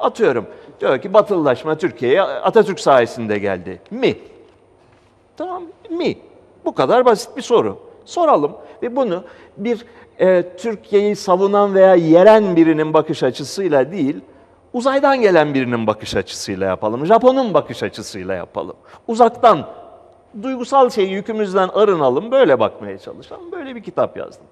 Atıyorum diyor ki batılılaşma Türkiye'ye Atatürk sayesinde geldi. Mi? Tamam mi? Bu kadar basit bir soru. Soralım ve bunu bir e, Türkiye'yi savunan veya yeren birinin bakış açısıyla değil, uzaydan gelen birinin bakış açısıyla yapalım. Japon'un bakış açısıyla yapalım. Uzaktan duygusal şeyi yükümüzden arınalım, böyle bakmaya çalışalım. Böyle bir kitap yazdım.